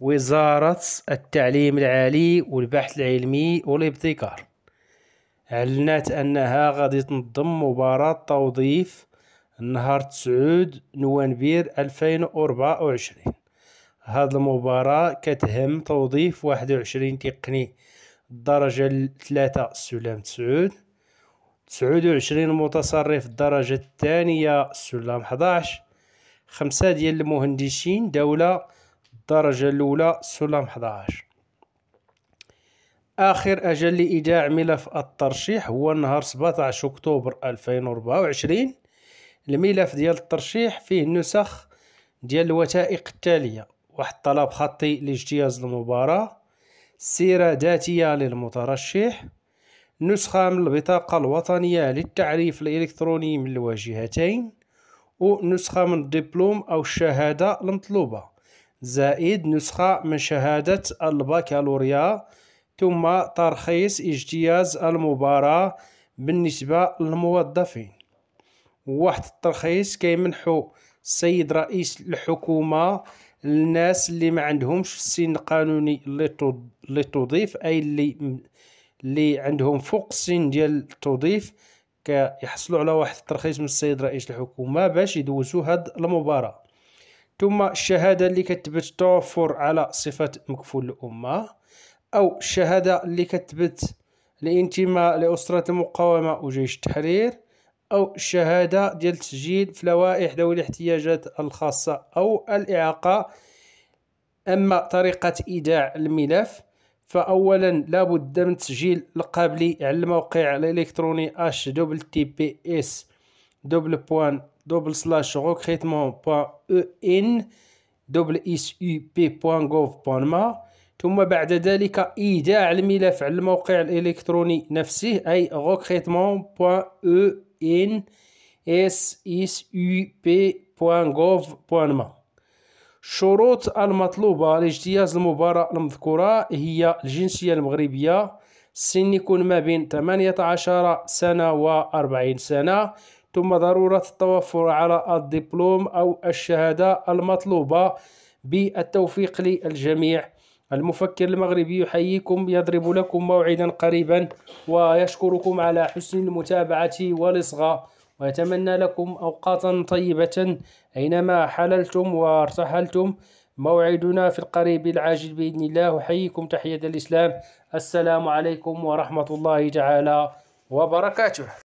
وزارة التعليم العالي والبحث العلمي والابتكار أعلنت أنها غادي تنظم مباراة توظيف نهار تسعود نوفمبر 2024 هاد المباراة كتهم توظيف واحد وعشرين تقني الدرجة الثلاثة سلام تسعود تسعود وعشرين متصرف الدرجة الثانية سلام حداش خمسة ديال المهندسين دولة الدرجة الأولى سلم 11 آخر أجل لإيداع ملف الترشيح هو نهار 17 أكتوبر 2024 الملف ديال الترشيح فيه النسخ ديال الوثائق التالية واحد طلب خطي لاجتياز المباراة سيرة ذاتية للمترشح نسخة من البطاقة الوطنية للتعريف الإلكتروني من الواجهتين ونسخة من الدبلوم أو الشهادة المطلوبة زائد نسخة من شهادة الباكالوريا ثم ترخيص اجتياز المباراة بالنسبة للموظفين واحد الترخيص كيمنحو السيد رئيس الحكومة للناس اللي ما عندهمش السن القانوني اللي تضيف اي اللي اللي عندهم فوق السن ديال تضيف كيحصلوا على واحد الترخيص من السيد رئيس الحكومه باش يدوزوا هاد المباراه ثم الشهادة اللي كتبت توفر على صفة مكفول الأمة أو الشهادة اللي كتبت الانتماء لأسرة المقاومة وجيش التحرير أو الشهادة ديال التسجيل في لوائح ذوي الاحتياجات الخاصة أو الإعاقة أما طريقة إيداع الملف فأولا لابد من تسجيل القابلي على الموقع الإلكتروني h دوبل دوبل سلاش بوان او او ان اس بي بوان غوف بوان ما ثم بعد ذلك إيداع الملف على الموقع الإلكتروني نفسه أي بوان بوان او او ان اس اس بي غوف بوان ما الشروط المطلوبة لاجتياز المباراة المذكورة هي الجنسية المغربية السن يكون ما بين 18 سنة و 40 سنة ثم ضرورة التوفر على الدبلوم أو الشهادة المطلوبة بالتوفيق للجميع المفكر المغربي يحييكم يضرب لكم موعدا قريبا ويشكركم على حسن المتابعة والإصغاء ويتمنى لكم أوقاتا طيبة أينما حللتم وارتحلتم موعدنا في القريب العاجل بإذن الله أحييكم تحية الإسلام السلام عليكم ورحمة الله تعالى وبركاته